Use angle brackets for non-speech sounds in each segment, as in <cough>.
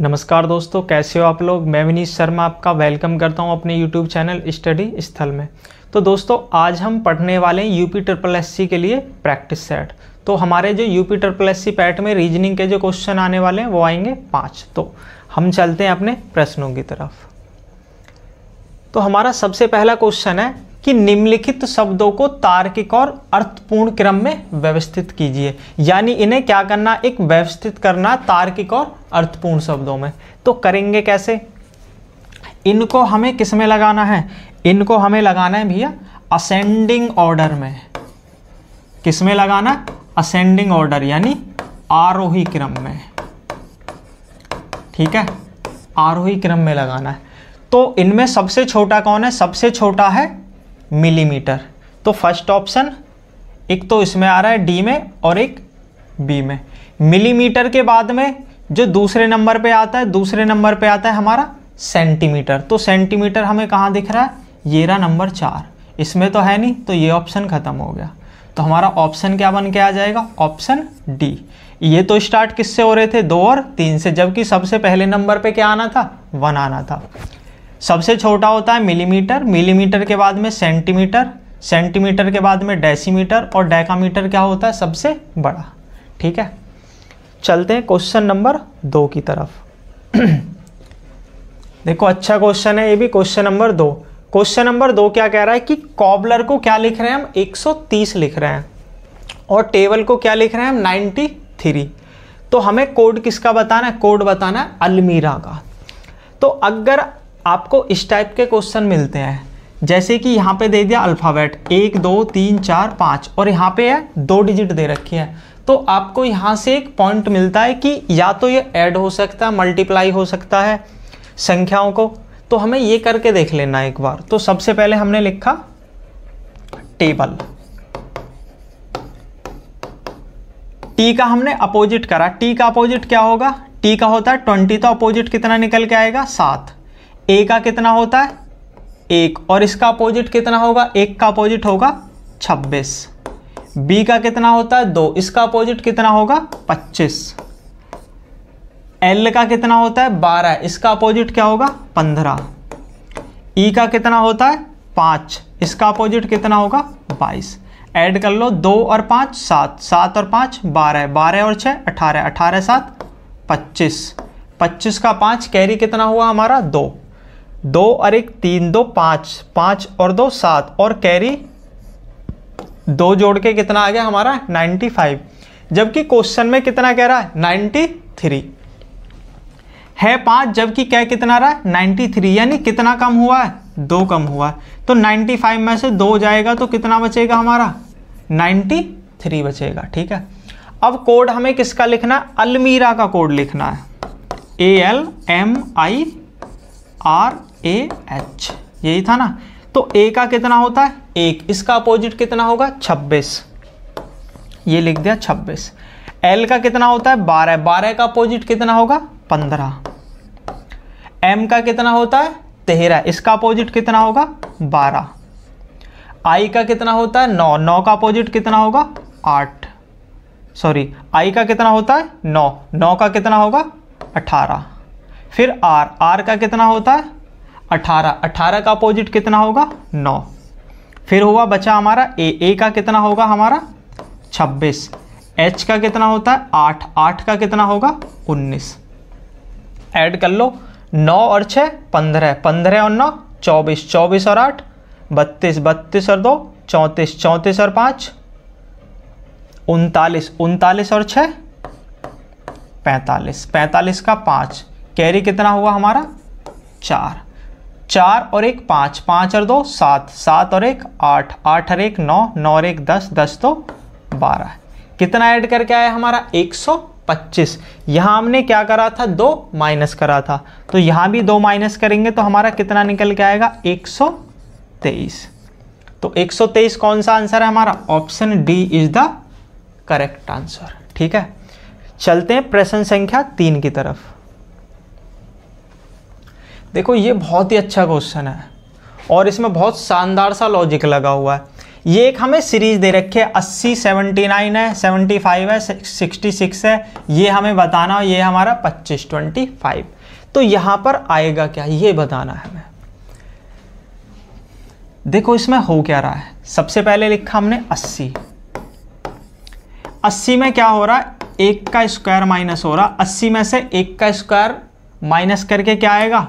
नमस्कार दोस्तों कैसे हो आप लोग मैं विनीत शर्मा आपका वेलकम करता हूं अपने यूट्यूब चैनल स्टडी स्थल में तो दोस्तों आज हम पढ़ने वाले हैं यूपी ट्रिपल एस के लिए प्रैक्टिस सेट तो हमारे जो यूपी ट्रिपल एस पैट में रीजनिंग के जो क्वेश्चन आने वाले हैं वो आएंगे पाँच तो हम चलते हैं अपने प्रश्नों की तरफ तो हमारा सबसे पहला क्वेश्चन है कि निम्नलिखित शब्दों को तार्किक और अर्थपूर्ण क्रम में व्यवस्थित कीजिए यानी इन्हें क्या करना एक व्यवस्थित करना तार्किक और अर्थपूर्ण शब्दों में तो करेंगे कैसे इनको हमें किस में लगाना है इनको हमें लगाना है भैया असेंडिंग ऑर्डर में किस में लगाना असेंडिंग ऑर्डर यानी आरोही क्रम में ठीक है आरोही क्रम में लगाना है तो इनमें सबसे छोटा कौन है सबसे छोटा है मिलीमीटर तो फर्स्ट ऑप्शन एक तो इसमें आ रहा है डी में और एक बी में मिलीमीटर के बाद में जो दूसरे नंबर पे आता है दूसरे नंबर पे आता है हमारा सेंटीमीटर तो सेंटीमीटर हमें कहाँ दिख रहा है ये रहा नंबर चार इसमें तो है नहीं तो ये ऑप्शन ख़त्म हो गया तो हमारा ऑप्शन क्या बन के आ जाएगा ऑप्शन डी ये तो स्टार्ट किससे हो रहे थे दो और तीन से जबकि सबसे पहले नंबर पे क्या आना था वन आना था सबसे छोटा होता है मिलीमीटर मिलीमीटर के बाद में सेंटीमीटर सेंटीमीटर के बाद में डेसीमीटर और डेकामीटर क्या होता है सबसे बड़ा ठीक है चलते हैं क्वेश्चन नंबर दो की तरफ <clears throat> देखो अच्छा क्वेश्चन है ये भी क्वेश्चन नंबर दो क्वेश्चन नंबर दो क्या कह रहा है कि कॉबलर को क्या लिख रहे हैं हम 130 लिख रहे हैं और टेबल को क्या लिख रहे हैं हम नाइन्टी तो हमें कोड किसका बताना है कोड बताना है अलमीरा का तो अगर आपको इस टाइप के क्वेश्चन मिलते हैं जैसे कि यहाँ पे दे दिया अल्फ़ाबेट एक दो तीन चार पाँच और यहाँ पे है दो डिजिट दे रखी है तो आपको यहाँ से एक पॉइंट मिलता है कि या तो ये ऐड हो सकता है मल्टीप्लाई हो सकता है संख्याओं को तो हमें ये करके देख लेना एक बार तो सबसे पहले हमने लिखा टेबल टी का हमने अपोजिट करा टी का अपोजिट क्या होगा टी का होता है ट्वेंटी तो अपोजिट कितना निकल के आएगा सात ए का कितना होता है एक और इसका अपोजिट कितना होगा एक का अपोजिट होगा छब्बीस बी का कितना होता है दो इसका अपोजिट कितना होगा पच्चीस एल का कितना होता है बारह इसका अपोजिट क्या होगा पंद्रह ई e का कितना होता है पाँच इसका अपोजिट कितना होगा बाईस ऐड कर लो दो और पाँच सात सात और पाँच बारह बारह और छः अठारह अठारह सात पच्चीस पच्चीस का पाँच कैरी कितना हुआ हमारा दो दो और एक तीन दो पाँच पाँच और दो सात और कैरी दो जोड़ के कितना आ गया हमारा 95 जबकि क्वेश्चन में कितना कह रहा है 93 है पाँच जबकि क्या कितना रहा है 93 यानी कितना कम हुआ है दो कम हुआ है तो 95 में से दो जाएगा तो कितना बचेगा हमारा 93 बचेगा ठीक है अब कोड हमें किसका लिखना है अलमीरा का कोड लिखना है A L M I R A H यही था ना तो ए का कितना होता है एक इसका अपोजिट कितना होगा छब्बीस ये लिख दिया छब्बीस एल का कितना होता है बारह बारह का अपोजिट कितना होगा पंद्रह एम का कितना होता है तेरह इसका अपोजिट कितना होगा बारह आई का कितना होता है नौ नौ का अपोजिट कितना होगा आठ सॉरी आई का कितना होता है नौ नौ का कितना होगा अठारह फिर आर आर का कितना होता है अठारह अठारह का अपोजिट कितना होगा नौ फिर हुआ बचा हमारा ए ए का कितना होगा हमारा छब्बीस एच का कितना होता है आठ आठ का कितना होगा उन्नीस ऐड कर लो नौ और छः पंद्रह पंद्रह और नौ चौबीस चौबीस और आठ बत्तीस बत्तीस और दो चौंतीस चौंतीस और पाँच उनतालीस उनतालीस और छः पैंतालीस पैंतालीस का पाँच कैरी कितना हुआ हमारा चार चार और एक पाँच पाँच और दो सात सात और एक आठ आठ और एक नौ नौ और एक दस दस तो बारह कितना ऐड करके आया हमारा एक सौ पच्चीस यहाँ हमने क्या करा था दो माइनस करा था तो यहाँ भी दो माइनस करेंगे तो हमारा कितना निकल के आएगा एक सौ तेईस तो 123 कौन सा आंसर है हमारा option D is the correct answer ठीक है चलते हैं प्रश्न संख्या तीन की तरफ देखो ये बहुत ही अच्छा क्वेश्चन है और इसमें बहुत शानदार सा लॉजिक लगा हुआ है ये एक हमें सीरीज दे रखी है अस्सी सेवेंटी नाइन है सेवेंटी फाइव है सिक्सटी सिक्स है ये हमें बताना ये हमारा पच्चीस ट्वेंटी फाइव तो यहाँ पर आएगा क्या ये बताना है हमें देखो इसमें हो क्या रहा है सबसे पहले लिखा हमने अस्सी अस्सी में क्या हो रहा है एक का स्क्वायर माइनस हो रहा अस्सी में से एक का स्क्वायर माइनस करके क्या आएगा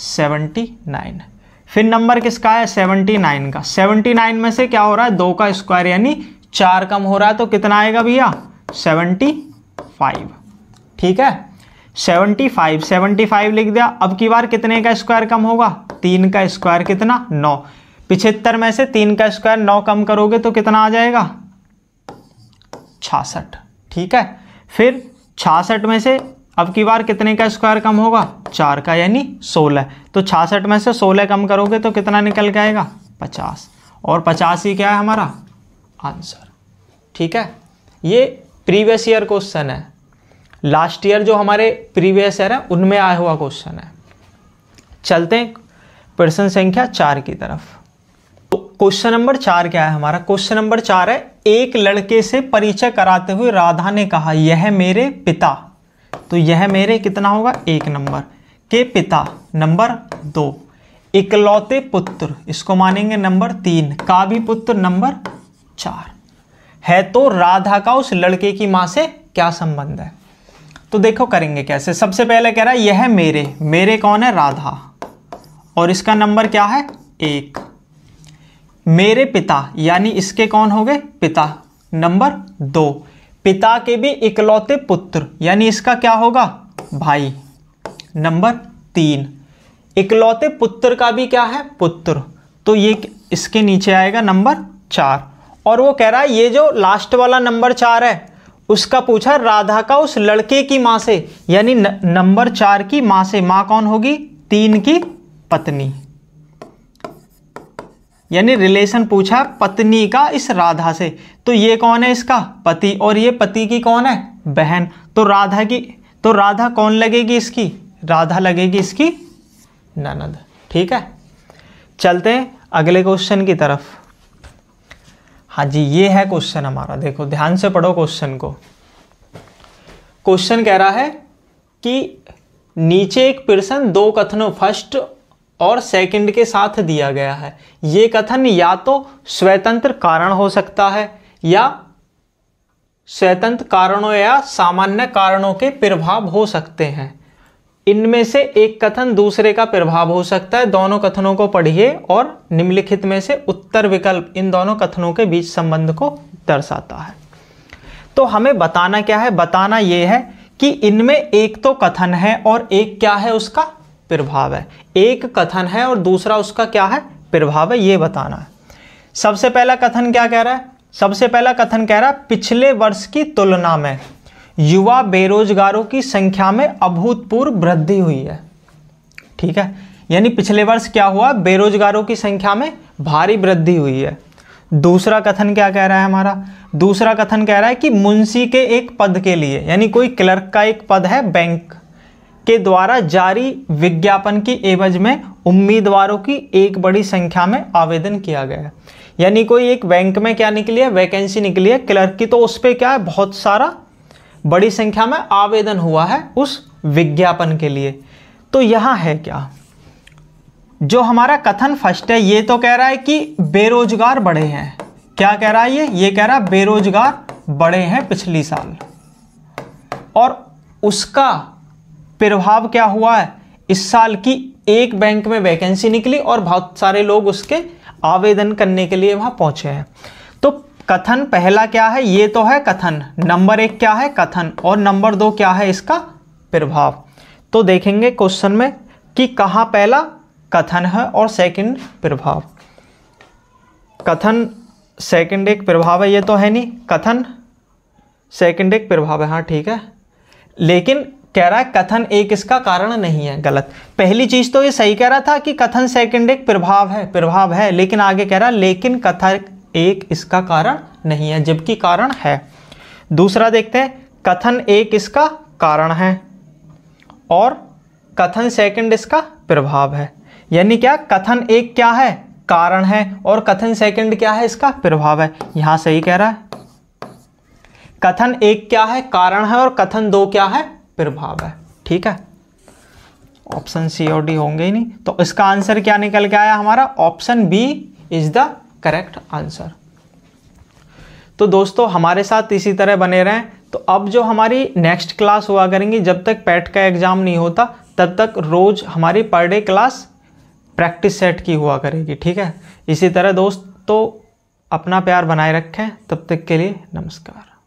सेवेंटी नाइन फिर नंबर किसका है 79 नाइन का 79 नाइन में से क्या हो रहा है दो का स्क्वायर यानी चार कम हो रहा है तो कितना आएगा भैया 75 फाइव ठीक है 75 फाइव फाइव लिख दिया अब की बार कितने का स्क्वायर कम होगा तीन का स्क्वायर कितना नौ पिछहत्तर में से तीन का स्क्वायर नौ कम करोगे तो कितना आ जाएगा छासठ ठीक है फिर छासठ में से अब की बार कितने का स्क्वायर कम होगा चार का यानी सोलह तो छियासठ में से सोलह कम करोगे तो कितना निकल के आएगा पचास और पचास ही क्या है हमारा आंसर ठीक है ये प्रीवियस ईयर क्वेश्चन है लास्ट ईयर जो हमारे प्रीवियस ईयर है उनमें आया हुआ क्वेश्चन है चलते हैं प्रश्न संख्या चार की तरफ क्वेश्चन नंबर चार क्या है हमारा क्वेश्चन नंबर चार है एक लड़के से परिचय कराते हुए राधा ने कहा यह मेरे पिता तो यह मेरे कितना होगा एक नंबर के पिता नंबर दो इकलौते पुत्र इसको मानेंगे नंबर तीन का भी पुत्र नंबर चार है तो राधा का उस लड़के की मां से क्या संबंध है तो देखो करेंगे कैसे सबसे पहले कह रहा है यह मेरे मेरे कौन है राधा और इसका नंबर क्या है एक मेरे पिता यानी इसके कौन हो गए पिता नंबर दो पिता के भी इकलौते पुत्र यानी इसका क्या होगा भाई नंबर तीन इकलौते पुत्र का भी क्या है पुत्र तो ये इसके नीचे आएगा नंबर चार और वो कह रहा है ये जो लास्ट वाला नंबर चार है उसका पूछा राधा का उस लड़के की माँ से यानी नंबर चार की माँ से माँ कौन होगी तीन की पत्नी यानी रिलेशन पूछा पत्नी का इस राधा से तो ये कौन है इसका पति और ये पति की कौन है बहन तो राधा की तो राधा कौन लगेगी इसकी राधा लगेगी इसकी ननद ठीक है चलते हैं अगले क्वेश्चन की तरफ हाँ जी ये है क्वेश्चन हमारा देखो ध्यान से पढ़ो क्वेश्चन को क्वेश्चन कह रहा है कि नीचे एक पर्सन दो कथनों फर्स्ट और सेकंड के साथ दिया गया है ये कथन या तो स्वतंत्र कारण हो सकता है या स्वतंत्र कारणों या सामान्य कारणों के प्रभाव हो सकते हैं इनमें से एक कथन दूसरे का प्रभाव हो सकता है दोनों कथनों को पढ़िए और निम्नलिखित में से उत्तर विकल्प इन दोनों कथनों के बीच संबंध को दर्शाता है तो हमें बताना क्या है बताना यह है कि इनमें एक तो कथन है और एक क्या है उसका प्रभाव है एक कथन है और दूसरा उसका क्या है प्रभाव है ये बताना है सबसे पहला कथन क्या कह रहा है सबसे पहला कथन कह रहा है पिछले वर्ष की तुलना में युवा बेरोजगारों की संख्या में अभूतपूर्व वृद्धि हुई है ठीक है यानी पिछले वर्ष क्या हुआ बेरोजगारों की संख्या में भारी वृद्धि हुई है दूसरा कथन क्या कह रहा है हमारा दूसरा कथन कह रहा है कि मुंशी के एक पद के लिए यानी कोई क्लर्क का एक पद है बैंक के द्वारा जारी विज्ञापन की एवज में उम्मीदवारों की एक बड़ी संख्या में आवेदन किया गया है यानी कोई एक बैंक में क्या निकली है वैकेंसी निकली है क्लर्क की तो उस पर क्या है बहुत सारा बड़ी संख्या में आवेदन हुआ है उस विज्ञापन के लिए तो यहां है क्या जो हमारा कथन फर्स्ट है ये तो कह रहा है कि बेरोजगार बढ़े हैं क्या कह रहा है ये ये कह रहा है बेरोजगार बढ़े हैं पिछली साल और उसका प्रभाव क्या हुआ है इस साल की एक बैंक में वैकेंसी निकली और बहुत सारे लोग उसके आवेदन करने के लिए वहां पहुंचे हैं तो कथन पहला क्या है ये तो है कथन नंबर एक क्या है कथन और नंबर दो क्या है इसका प्रभाव तो देखेंगे क्वेश्चन में कि कहाँ पहला कथन है और सेकंड प्रभाव कथन सेकंड एक प्रभाव है ये तो है नहीं कथन सेकंड एक प्रभाव है हाँ ठीक है लेकिन कह रहा है कथन एक इसका कारण नहीं है गलत पहली चीज तो ये सही कह रहा था कि कथन सेकंड एक प्रभाव है प्रभाव है लेकिन आगे कह रहा लेकिन कथन एक इसका कारण नहीं है जबकि कारण है दूसरा देखते हैं कथन एक इसका कारण है और कथन सेकंड इसका प्रभाव है यानी क्या कथन एक क्या है कारण है और कथन सेकंड क्या है इसका प्रभाव है यहां सही कह रहा है कथन एक क्या है कारण है और कथन दो क्या है प्रभाव है ठीक है ऑप्शन सी और डी होंगे ही नहीं तो इसका आंसर क्या निकल के आया हमारा option B is the correct answer तो दोस्तों हमारे साथ इसी तरह बने रहें तो अब जो हमारी नेक्स्ट क्लास हुआ करेंगी जब तक पैट e का एग्ज़ाम नहीं होता तब तक रोज़ हमारी per day class practice set की हुआ करेगी ठीक है इसी तरह दोस्तों अपना प्यार बनाए रखें तब तक के लिए नमस्कार